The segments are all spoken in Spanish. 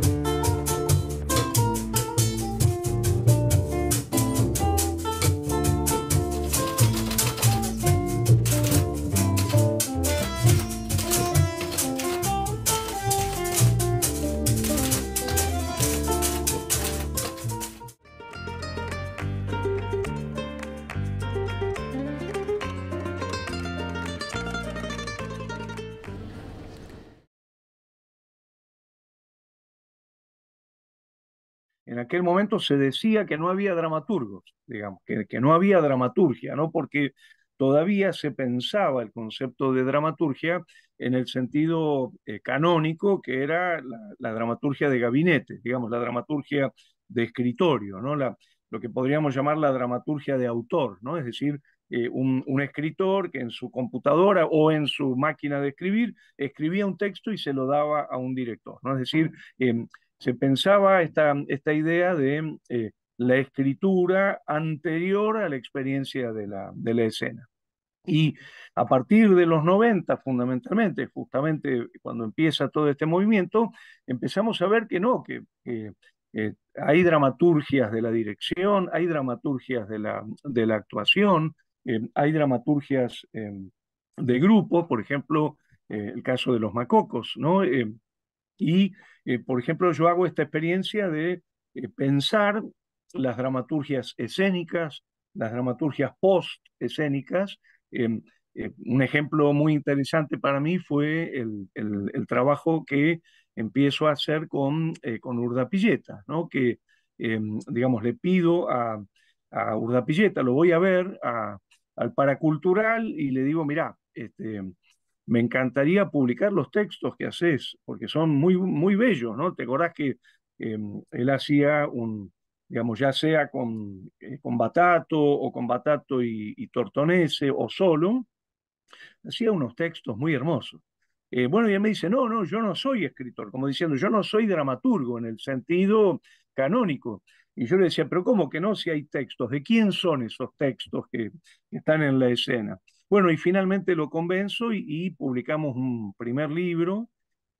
Thank you. en aquel momento se decía que no había dramaturgos, digamos, que, no había dramaturgia, ¿no? Porque todavía se pensaba el concepto de dramaturgia en el sentido eh, canónico que era la, dramaturgia de gabinete, digamos, la dramaturgia de escritorio, ¿no? La, lo que podríamos llamar la dramaturgia de autor, ¿no? Es decir, eh, un, escritor que en su computadora o en su máquina de escribir escribía un texto y se lo daba a un director, ¿no? Es decir, se pensaba esta, esta idea de eh, la escritura anterior a la experiencia de la, de la escena. Y a partir de los 90, fundamentalmente, justamente cuando empieza todo este movimiento, empezamos a ver que no, que, eh, hay dramaturgias de la dirección, hay dramaturgias de la, de la actuación, eh, hay dramaturgias de grupo, por ejemplo, el caso de los macocos, ¿no? y eh, por ejemplo, yo hago esta experiencia de eh, pensar las dramaturgias escénicas, las dramaturgias post-escénicas. Em, eh, un ejemplo muy interesante para mí fue el, trabajo que empiezo a hacer con, con Urdapilleta, ¿no? que, em, digamos, le pido a, a Urdapilleta, lo voy a ver, al paracultural, y le digo, mira, este, me encantaría publicar los textos que haces, porque son muy, muy bellos, ¿no? Te acordás que em, él hacía un, digamos, ya sea con, eh, con Batato o con Batato y, Tortonese o solo, hacía unos textos muy hermosos. Eh, bueno, y él me dice, no, no, yo no soy escritor, como diciendo, yo no soy dramaturgo en el sentido canónico. Y yo le decía, pero ¿cómo que no si hay textos? ¿De quién son esos textos que están en la escena? Bueno, y finalmente lo convenzo y, publicamos un primer libro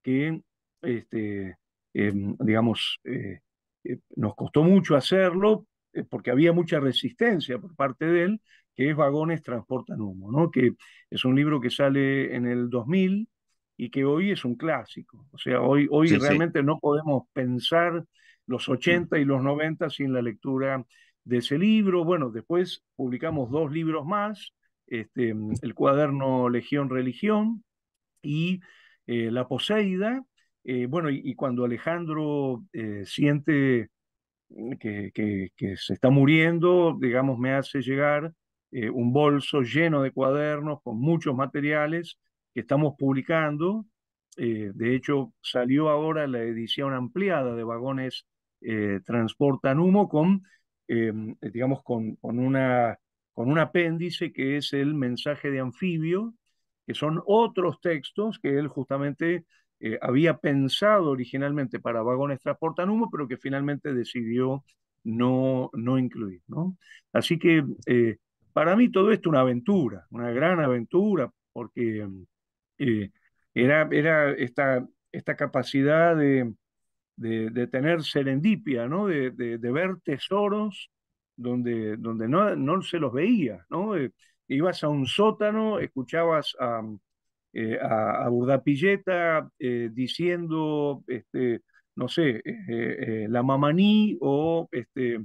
que, este, em, digamos, eh, eh, nos costó mucho hacerlo eh, porque había mucha resistencia por parte de él, que es Vagones Transportan Humo, ¿no? que es un libro que sale en el 2000 y que hoy es un clásico. O sea, hoy, hoy realmente no podemos pensar los 80 mm. y los 90 sin la lectura de ese libro. Bueno, después publicamos dos libros más, este, mm, el cuaderno Legión Religión y eh, la Poseida. Eh, bueno, y, cuando Alejandro eh, siente mm, que, se está muriendo, digamos, me hace llegar un bolso lleno de cuadernos con muchos materiales que estamos publicando. de hecho, salió ahora la edición ampliada de vagones Transportan Humo con, digamos, con una con un apéndice que es el mensaje de anfibio, que son otros textos que él justamente eh, había pensado originalmente para vagones transportan humo, pero que finalmente decidió no, no incluir. ¿no? Así que eh, para mí todo esto una aventura, una gran aventura, porque eh, era, era esta, esta capacidad de, tener serendipia, ¿no? de ver tesoros donde, donde no, se los veía, ¿no? Eh, ibas a un sótano, escuchabas a, eh, a, Burdapilleta eh, diciendo, este, no sé, la mamaní o este,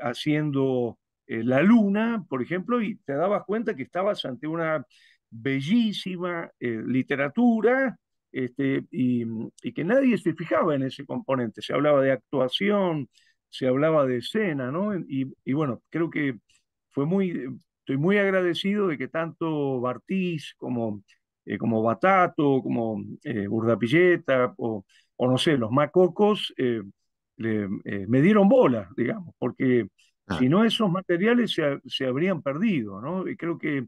haciendo la luna, por ejemplo, y te dabas cuenta que estabas ante una bellísima literatura este, y, que nadie se fijaba en ese componente. Se hablaba de actuación, se hablaba de escena, ¿no? Y, bueno, creo que fue muy, eh, estoy muy agradecido de que tanto Bartiz como, eh, como Batato, como eh, Burdapilleta o, no sé, los Macocos eh, me dieron bola, digamos, porque ah. si no esos materiales se, habrían perdido, ¿no? Y creo que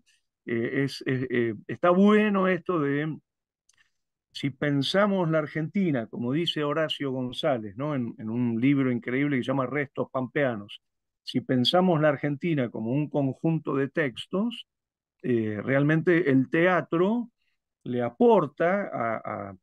está bueno esto de si pensamos la Argentina, como dice Horacio González, ¿no? en, un libro increíble que se llama Restos Pampeanos, si pensamos la Argentina como un conjunto de textos, eh, realmente el teatro le aporta a,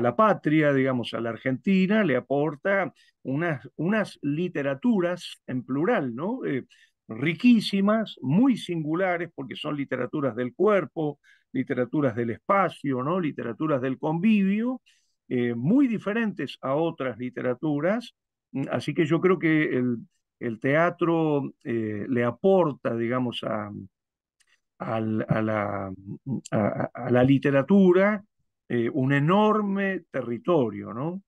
la patria, digamos, a la Argentina, le aporta unas, literaturas en plural, ¿no? Eh, riquísimas, muy singulares, porque son literaturas del cuerpo, literaturas del espacio, ¿no? literaturas del convivio, eh, muy diferentes a otras literaturas. Mm, así que yo creo que el, teatro eh, le aporta, digamos, a, la, a la, literatura eh, un enorme territorio, ¿no?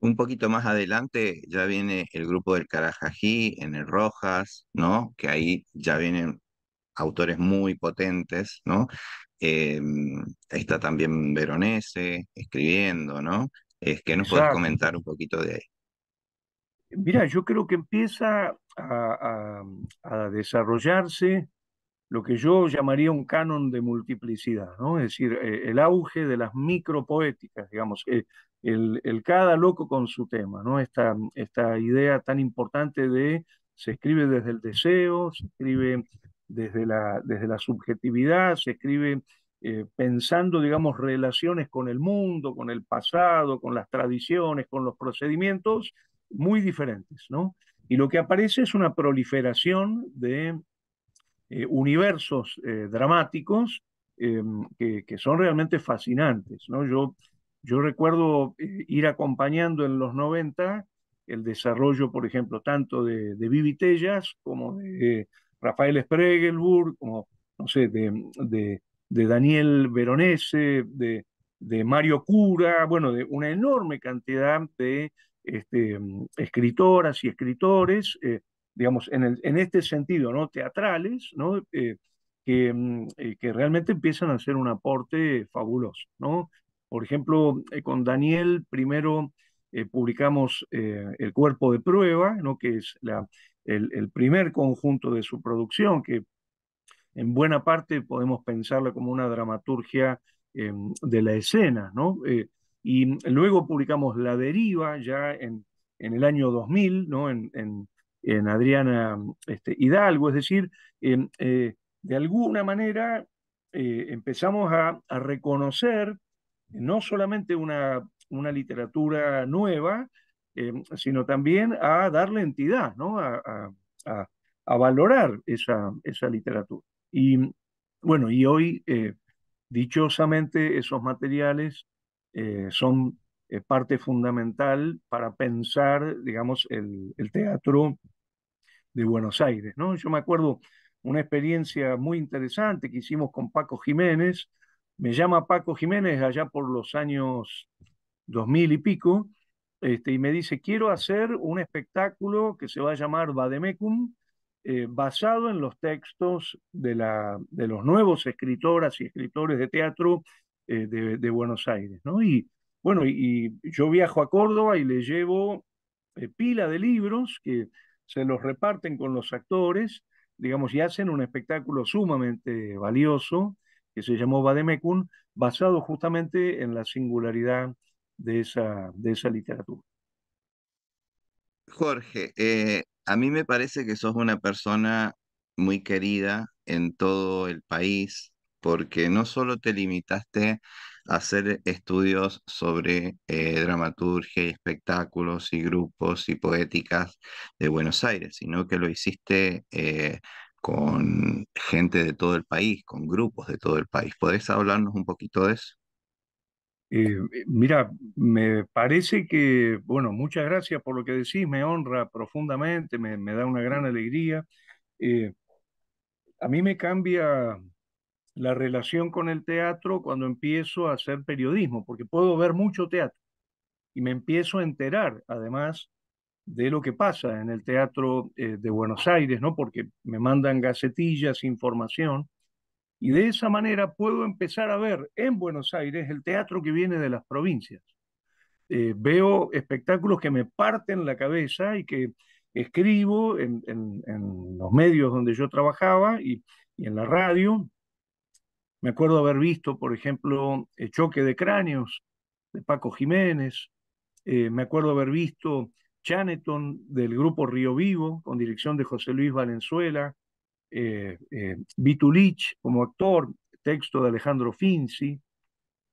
Un poquito más adelante ya viene el grupo del Carajají en el Rojas, ¿no? Que ahí ya vienen autores muy potentes, ¿no? Eh, está también Veronese escribiendo, ¿no? Es que nos podés comentar un poquito de ahí. Mira, yo creo que empieza a, desarrollarse lo que yo llamaría un canon de multiplicidad, ¿no? Es decir, eh, el auge de las micropoéticas, digamos, eh, el, cada loco con su tema, ¿no? Esta, esta idea tan importante de se escribe desde el deseo, se escribe desde la, desde la subjetividad, se escribe eh, pensando, digamos, relaciones con el mundo, con el pasado, con las tradiciones, con los procedimientos muy diferentes, ¿no? Y lo que aparece es una proliferación de eh, universos eh, dramáticos que, son realmente fascinantes, ¿no? Yo, yo recuerdo ir acompañando en los 90 el desarrollo, por ejemplo, tanto de, de como de Rafael Spregelburg, como, no sé, de, Daniel Veronese, de, de, Mario Cura, bueno, de una enorme cantidad de este, escritoras y escritores, eh, digamos, en, en, este sentido, ¿no? Teatrales, ¿no? Eh, que, mm, eh, que, realmente empiezan a hacer un aporte fabuloso, ¿no? Por ejemplo, con Daniel primero publicamos El cuerpo de prueba, ¿no? que es la, el, primer conjunto de su producción, que en buena parte podemos pensarla como una dramaturgia em, de la escena, eh, y luego publicamos La Deriva ya en, el año 2000, ¿no? En, Adriana este, Hidalgo, es decir, em, eh, de alguna manera eh, empezamos a, reconocer no solamente una literatura nueva, Em, sino también a darle entidad, ¿no? a, valorar esa, literatura. Y bueno, y hoy, eh, dichosamente, esos materiales eh, son eh, parte fundamental para pensar, digamos, el, teatro de Buenos Aires, ¿no? Yo me acuerdo una experiencia muy interesante que hicimos con Paco Jiménez, me llama Paco Jiménez allá por los años 2000 y pico, este, y me dice, quiero hacer un espectáculo que se va a llamar Vademecum, eh, basado en los textos de, la, de los nuevos escritoras y escritores de teatro eh, de, Buenos Aires. Y bueno, y, yo viajo a Córdoba y le llevo eh, pila de libros que se los reparten con los actores, digamos, y hacen un espectáculo sumamente valioso que se llamó Vademecum, basado justamente en la singularidad de esa, de esa literatura. Jorge, eh, a mí me parece que sos una persona muy querida en todo el país, porque no solo te limitaste a hacer estudios sobre eh, dramaturgia y espectáculos y grupos y poéticas de Buenos Aires, sino que lo hiciste eh, con gente de todo el país, con grupos de todo el país. ¿Podés hablarnos un poquito de eso? Eh, eh, mira, me parece que, bueno, muchas gracias por lo que decís, me honra profundamente, me, da una gran alegría. Eh, a mí me cambia la relación con el teatro cuando empiezo a hacer periodismo, porque puedo ver mucho teatro y me empiezo a enterar, además, de lo que pasa en el teatro de Buenos Aires, ¿no? Porque me mandan gacetillas, información, y de esa manera puedo empezar a ver en Buenos Aires el teatro que viene de las provincias. Eh, veo espectáculos que me parten la cabeza y que escribo en, los medios donde yo trabajaba y, en la radio. Me acuerdo haber visto, por ejemplo, el Choque de Cráneos de Paco Jiménez. Eh, me acuerdo haber visto Chaneton del grupo Río Vivo, con dirección de José Luis Valenzuela eh, eh Vitulich como actor, texto de Alejandro Finzi.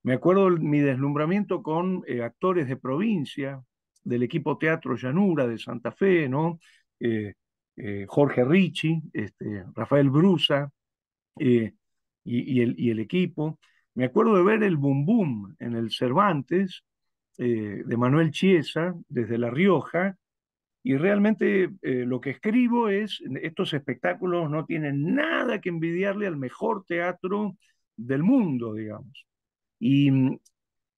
Me acuerdo mi deslumbramiento con eh, actores de provincia, del equipo Teatro Llanura de Santa Fe, ¿no? Eh, Jorge Ricci, este, Rafael Brusa y, el, y, el, equipo. Me acuerdo de ver el Bum Bum en el Cervantes de Manuel Chiesa desde La Rioja, y realmente eh, lo que escribo es, estos espectáculos no tienen nada que envidiarle al mejor teatro del mundo, digamos. Mm,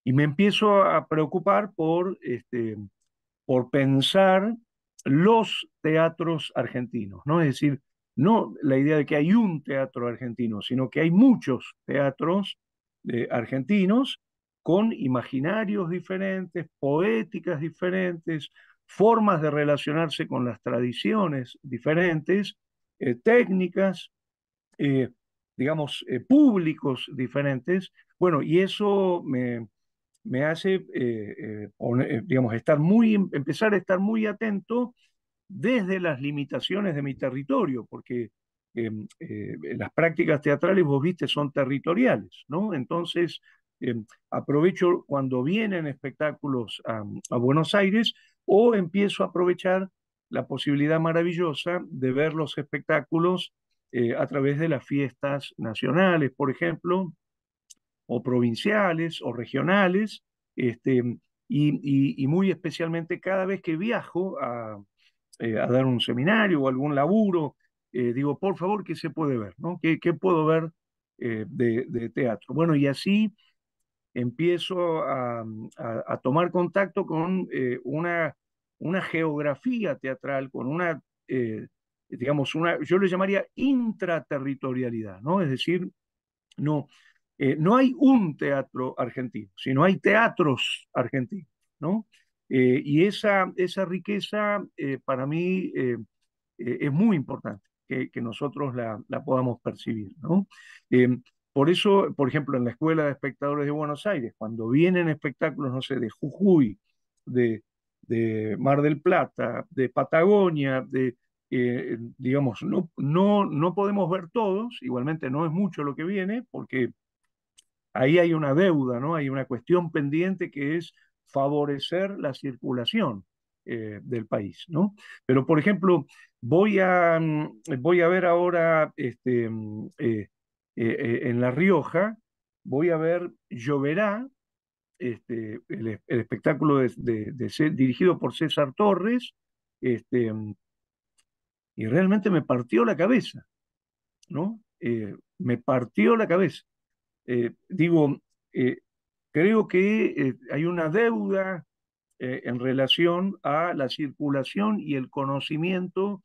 y, me empiezo a preocupar por, este, por pensar los teatros argentinos, ¿no? Es decir, no la idea de que hay un teatro argentino, sino que hay muchos teatros eh, argentinos con imaginarios diferentes, poéticas diferentes, formas de relacionarse con las tradiciones diferentes, eh, técnicas, eh, digamos, eh, públicos diferentes. Bueno, y eso me, hace, digamos, estar muy, empezar a estar muy atento desde las limitaciones de mi territorio, porque em, las prácticas teatrales, vos viste, son territoriales, ¿no? Entonces, em, aprovecho cuando vienen espectáculos a Buenos Aires o empiezo a aprovechar la posibilidad maravillosa de ver los espectáculos eh, a través de las fiestas nacionales, por ejemplo, o provinciales o regionales, este, y, muy especialmente cada vez que viajo a, eh, dar un seminario o algún laburo, eh, digo, por favor, ¿qué se puede ver? ¿no? ¿Qué, puedo ver de, de, teatro? Bueno, y así empiezo mm, a, tomar contacto con eh, una, geografía teatral, con una, eh, digamos, una, yo le llamaría intraterritorialidad, ¿no? Es decir, no, eh, no hay un teatro argentino, sino hay teatros argentinos, ¿no? y esa, esa riqueza para mí es muy importante que, nosotros la, la, podamos percibir, ¿no? Em, por eso, por ejemplo, en la Escuela de Espectadores de Buenos Aires, cuando vienen espectáculos, no sé, de Jujuy, de, Mar del Plata, de Patagonia, de, eh, digamos, no, no, no podemos ver todos, igualmente no es mucho lo que viene, porque ahí hay una deuda, ¿no? Hay una cuestión pendiente que es favorecer la circulación eh, del país, ¿no? Pero, por ejemplo, voy a, mm, voy a ver ahora este, mm, eh, eh, eh, en La Rioja, voy a ver Lloverá, este, el, espectáculo dirigido por César Torres, este, y realmente me partió la cabeza, ¿no? Eh, me partió la cabeza. digo, creo que hay una deuda en relación a la circulación y el conocimiento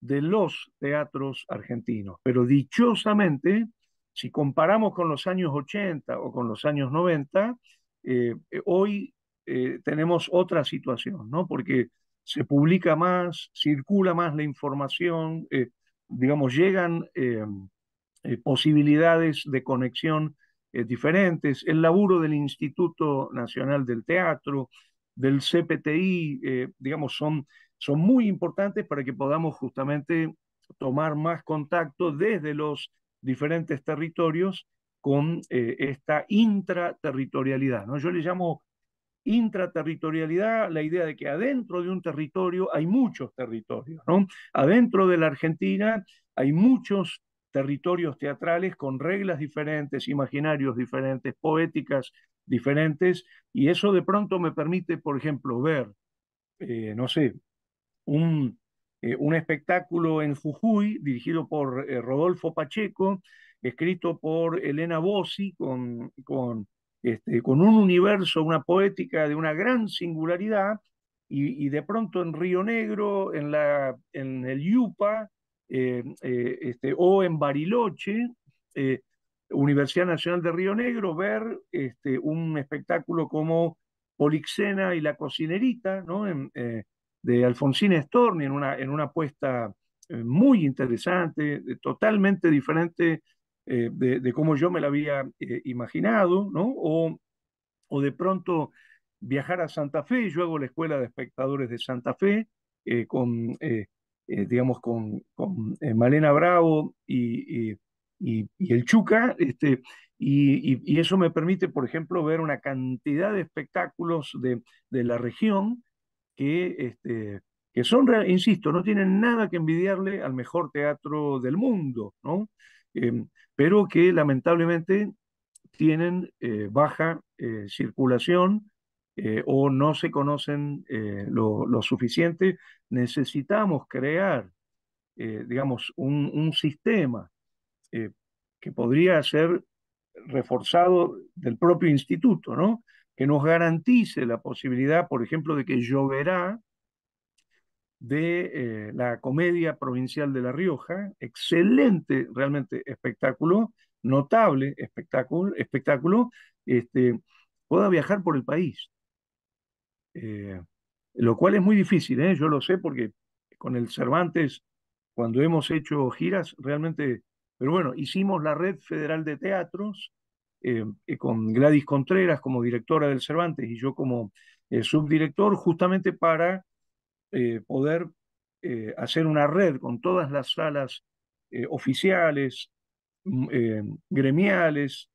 de los teatros argentinos, pero dichosamente si comparamos con los años 80 o con los años 90, eh, eh, hoy eh, tenemos otra situación, ¿no? Porque se publica más, circula más la información, digamos, llegan em, posibilidades de conexión diferentes, el laburo del Instituto Nacional del Teatro, del CPTI, digamos, son, son muy importantes para que podamos justamente tomar más contacto desde los diferentes territorios con eh, esta intraterritorialidad. ¿no? Yo le llamo intraterritorialidad la idea de que adentro de un territorio hay muchos territorios. ¿no? Adentro de la Argentina hay muchos territorios teatrales con reglas diferentes, imaginarios diferentes, poéticas diferentes, y eso de pronto me permite, por ejemplo, ver, eh, no sé, un, eh, un espectáculo en Jujuy dirigido por eh, Rodolfo Pacheco, escrito por Elena Bossi, con, con, este, con un universo, una poética de una gran singularidad, y, de pronto en Río Negro, en, la, en el Yupa, eh, este, o en Bariloche, Universidad Nacional de Río Negro, ver este, un espectáculo como Polixena y la cocinerita, ¿no? de Alfonsín Storni en una, en una apuesta eh, muy interesante, totalmente diferente eh, de, cómo yo me la había eh, imaginado, ¿no? O, de pronto viajar a Santa Fe, yo hago la escuela de espectadores de Santa Fe con, digamos, con, Malena Bravo y, el Chuca, este, y, eso me permite, por ejemplo, ver una cantidad de espectáculos de, de la región que, este, que son, insisto, no tienen nada que envidiarle al mejor teatro del mundo, ¿no? Em, pero que lamentablemente tienen eh, baja eh, circulación eh, o no se conocen lo, suficiente. Necesitamos crear, digamos, un, un sistema que podría ser reforzado del propio instituto, ¿no? que nos garantice la posibilidad, por ejemplo, de que lloverá de eh, la Comedia Provincial de La Rioja, excelente, realmente espectáculo, notable espectáculo, espectáculo este, pueda viajar por el país. Eh, lo cual es muy difícil, ¿eh? yo lo sé porque con el Cervantes, cuando hemos hecho giras, realmente, pero bueno, hicimos la red federal de teatros, eh, con Gladys Contreras como directora del Cervantes y yo como eh, subdirector, justamente para eh, poder hacer una red con todas las salas oficiales, mm, gremiales,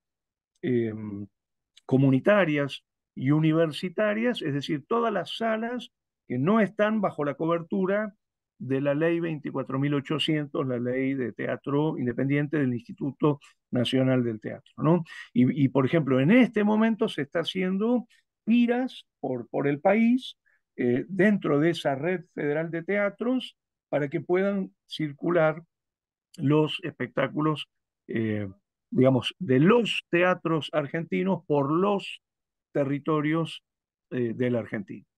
comunitarias y universitarias, es decir, todas las salas que no están bajo la cobertura de la ley 24.800, la ley de teatro independiente del Instituto Nacional del Teatro. ¿no? Y, por ejemplo, en este momento se está haciendo giras por, por el país eh, dentro de esa red federal de teatros para que puedan circular los espectáculos, eh, digamos, de los teatros argentinos por los territorios eh, de la Argentina.